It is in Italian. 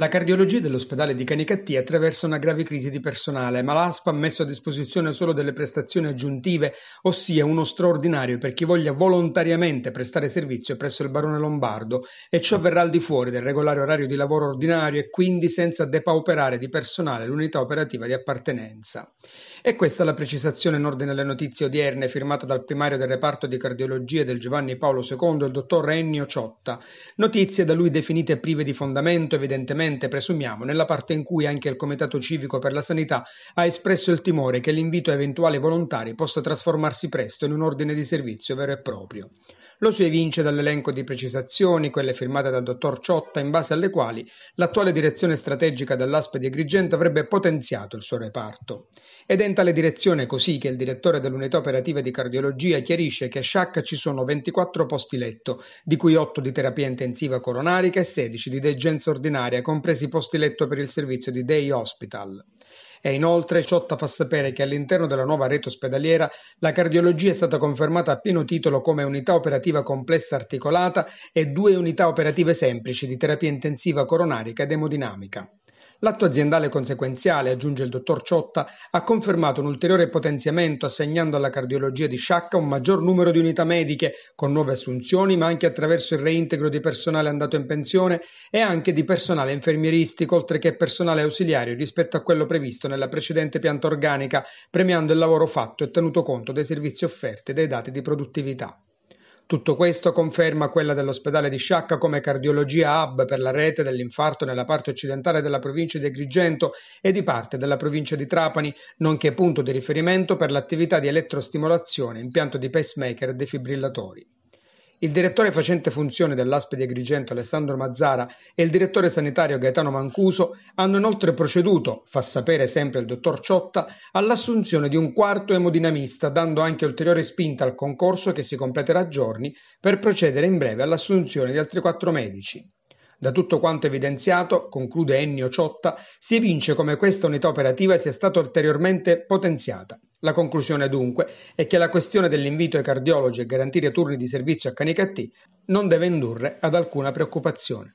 La cardiologia dell'ospedale di Canicattì attraversa una grave crisi di personale, ma l'ASPA ha messo a disposizione solo delle prestazioni aggiuntive, ossia uno straordinario per chi voglia volontariamente prestare servizio presso il Barone Lombardo e ciò avverrà al di fuori del regolare orario di lavoro ordinario e quindi senza depauperare di personale l'unità operativa di appartenenza. E questa è la precisazione in ordine alle notizie odierne firmata dal primario del reparto di cardiologia del Giovanni Paolo II, il dottor Ennio Ciotta. Notizie da lui definite prive di fondamento, evidentemente precedente, presumiamo, nella parte in cui anche il Comitato Civico per la Sanità ha espresso il timore che l'invito a eventuali volontari possa trasformarsi presto in un ordine di servizio vero e proprio. Lo si evince dall'elenco di precisazioni, quelle firmate dal dottor Ciotta, in base alle quali l'attuale direzione strategica dell'ASP di Agrigento avrebbe potenziato il suo reparto. Ed è in tale direzione così che il direttore dell'unità operativa di cardiologia chiarisce che a Sciacca ci sono 24 posti letto, di cui 8 di terapia intensiva coronarica e 16 di degenza ordinaria, compresi posti letto per il servizio di day hospital. E inoltre Ciotta fa sapere che all'interno della nuova rete ospedaliera la cardiologia è stata confermata a pieno titolo come unità operativa complessa articolata e due unità operative semplici di terapia intensiva coronarica ed emodinamica. L'atto aziendale conseguenziale, aggiunge il dottor Ciotta, ha confermato un ulteriore potenziamento assegnando alla cardiologia di Sciacca un maggior numero di unità mediche, con nuove assunzioni, ma anche attraverso il reintegro di personale andato in pensione e anche di personale infermieristico, oltre che personale ausiliario rispetto a quello previsto nella precedente pianta organica, premiando il lavoro fatto e tenuto conto dei servizi offerti e dei dati di produttività. Tutto questo conferma quella dell'ospedale di Sciacca come cardiologia hub per la rete dell'infarto nella parte occidentale della provincia di Agrigento e di parte della provincia di Trapani, nonché punto di riferimento per l'attività di elettrostimolazione, impianto di pacemaker e defibrillatori. Il direttore facente funzione dell'ASP di Agrigento Alessandro Mazzara e il direttore sanitario Gaetano Mancuso hanno inoltre proceduto, fa sapere sempre il dottor Ciotta, all'assunzione di un quarto emodinamista, dando anche ulteriore spinta al concorso che si completerà a giorni per procedere in breve all'assunzione di altri quattro medici. Da tutto quanto evidenziato, conclude Ennio Ciotta, si evince come questa unità operativa sia stata ulteriormente potenziata. La conclusione dunque è che la questione dell'invito ai cardiologi a garantire turni di servizio a cani e non deve indurre ad alcuna preoccupazione.